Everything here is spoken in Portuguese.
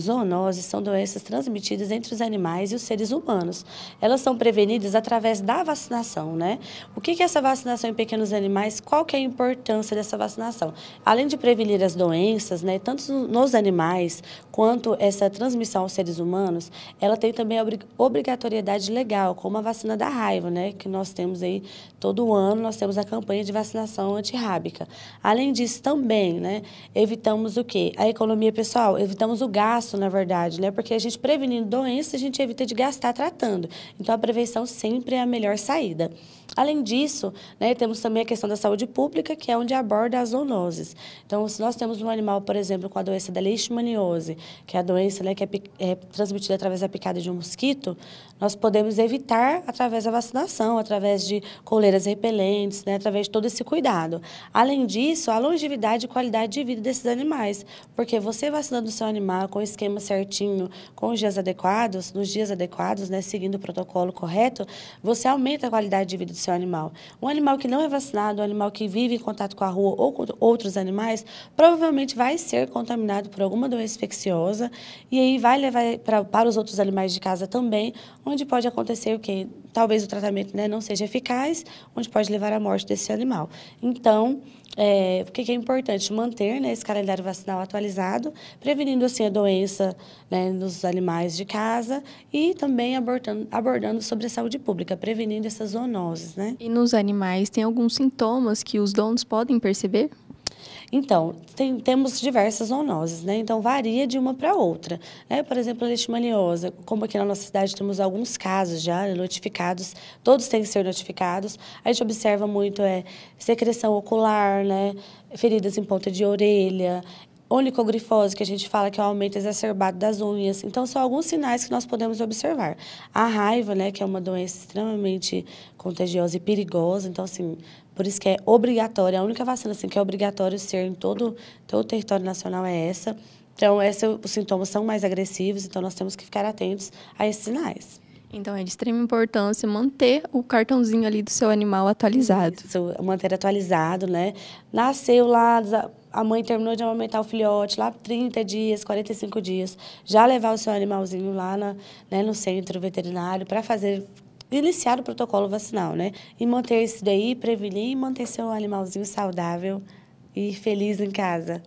Zoonoses são doenças transmitidas entre os animais e os seres humanos. Elas são prevenidas através da vacinação, né? O que é essa vacinação em pequenos animais? Qual que é a importância dessa vacinação? Além de prevenir as doenças, né, tanto nos animais quanto essa transmissão aos seres humanos, ela tem também a obrigatoriedade legal, como a vacina da raiva, né, que nós temos aí todo ano, nós temos a campanha de vacinação antirrábica. Além disso, também, né, evitamos o quê? A economia pessoal, evitamos o gasto gasto, na verdade, né? Porque a gente prevenindo doença, a gente evita de gastar tratando. Então, a prevenção sempre é a melhor saída. Além disso, né, temos também a questão da saúde pública, que é onde aborda as zoonoses. Então, se nós temos um animal, por exemplo, com a doença da leishmaniose, que é a doença né, que é, é, transmitida através da picada de um mosquito, nós podemos evitar através da vacinação, através de coleiras repelentes, né, através de todo esse cuidado. Além disso, a longevidade e qualidade de vida desses animais, porque você vacinando o seu animal com o esquema certinho, com os dias adequados, nos dias adequados, né, seguindo o protocolo correto, você aumenta a qualidade de vida do seu animal. Um animal que não é vacinado, um animal que vive em contato com a rua ou com outros animais, provavelmente vai ser contaminado por alguma doença infecciosa e aí vai levar pra, para os outros animais de casa também, onde pode acontecer o quê? Talvez o tratamento né, não seja eficaz, onde pode levar à morte desse animal. Então, é, o que é importante? Manter né, esse calendário vacinal atualizado, prevenindo assim a doença né, nos animais de casa e também abordando, abordando sobre a saúde pública, prevenindo essas zoonoses né? E nos animais, tem alguns sintomas que os donos podem perceber? Então, tem, temos diversas zoonoses, né? Então, varia de uma para outra. Né? Por exemplo, a leishmaniose, como aqui na nossa cidade temos alguns casos já notificados, todos têm que ser notificados. A gente observa muito é, secreção ocular, né? feridas em ponta de orelha, onicogrifose, que a gente fala que é o um aumento exacerbado das unhas. Então, são alguns sinais que nós podemos observar. A raiva, né, que é uma doença extremamente contagiosa e perigosa, então, assim, por isso que é obrigatório a única vacina assim, que é obrigatório ser em todo, todo o território nacional é essa. Então, essa, os sintomas são mais agressivos, então nós temos que ficar atentos a esses sinais. Então, é de extrema importância manter o cartãozinho ali do seu animal atualizado. Isso, manter atualizado, né? Nasceu lá, a mãe terminou de amamentar o filhote lá 30 dias, 45 dias, já levar o seu animalzinho lá na, né, no centro veterinário para fazer iniciar o protocolo vacinal, né? E manter isso daí, prevenir e manter seu animalzinho saudável e feliz em casa.